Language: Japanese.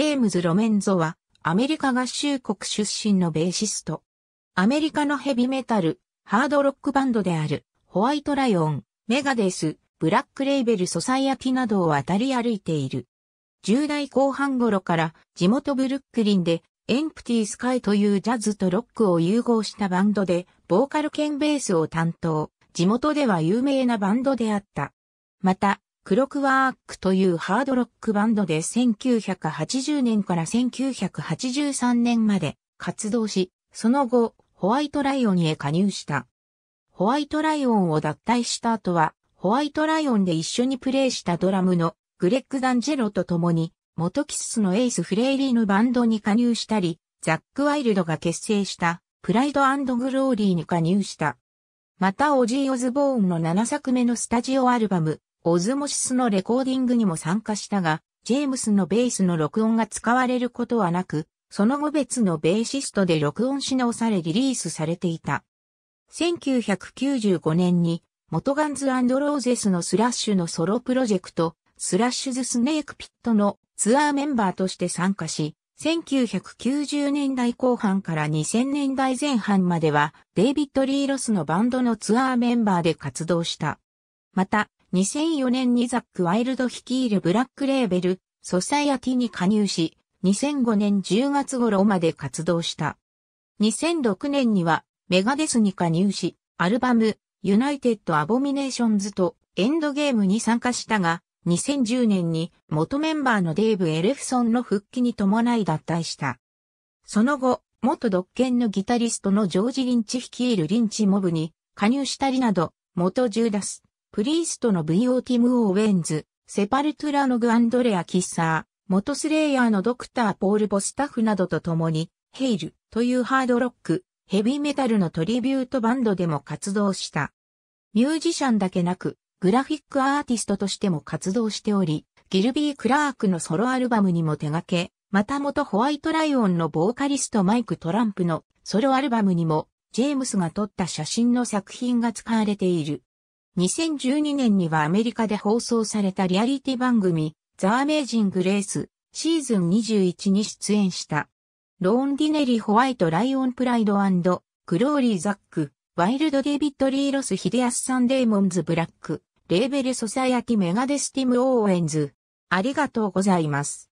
ジェームズ・ロメンゾは、アメリカ合衆国出身のベーシスト。アメリカのヘビメタル、ハードロックバンドである、ホワイトライオン、メガデス、ブラックレーベルソサイアティなどを渡り歩いている。10代後半頃から地元ブルックリンでエンプティスカイというジャズとロックを融合したバンドで、ボーカル兼ベースを担当、地元では有名なバンドであった。また、クロクワークというハードロックバンドで1980年から1983年まで活動し、その後、ホワイトライオンへ加入した。ホワイトライオンを脱退した後は、ホワイトライオンで一緒にプレイしたドラムのグレッグ・ダンジェロと共に、モトキスのエイス・フレイリーのバンドに加入したり、ザック・ワイルドが結成したプライドグローリーに加入した。またオジー・オズボーンの7作目のスタジオアルバム、オズモシスのレコーディングにも参加したが、ジェームスのベースの録音が使われることはなく、その後別のベーシストで録音し直されリリースされていた。1995年に、モトガンズローゼスのスラッシュのソロプロジェクト、スラッシュズスネークピットのツアーメンバーとして参加し、1990年代後半から2000年代前半までは、デイビッド・リー・ロスのバンドのツアーメンバーで活動した。また、2004年にザック・ワイルド率いるブラックレーベル、ソサイアティに加入し、2005年10月頃まで活動した。2006年には、メガデスに加入し、アルバム、ユナイテッド・アボミネーションズとエンドゲームに参加したが、2010年に元メンバーのデーブ・エレフソンの復帰に伴い脱退した。その後、元独権のギタリストのジョージ・リンチ率いるリンチモブに加入したりなど、元ジューダス、プリーストの VO ティム・オーウェンズ、セパルトゥラノグ・アンドレア・キッサー、元スレイヤーのドクター・ポール・ボスタフなどと共に、ヘイルというハードロック、ヘビーメタルのトリビュートバンドでも活動した。ミュージシャンだけなく、グラフィックアーティストとしても活動しており、ギルビー・クラークのソロアルバムにも手掛け、また元ホワイトライオンのボーカリストマイク・トランプのソロアルバムにも、ジェームスが撮った写真の作品が使われている。2012年にはアメリカで放送されたリアリティ番組、ザ・アメージング・レース、シーズン21に出演した。ローン・ディネリ・ホワイト・ライオン・プライドクローリー・ザック、ワイルド・デビッド・リーロス・ヒデアス・サンデーモンズ・ブラック、レーベル・ソサイアティ・メガデス・ティム・オーエンズ。ありがとうございます。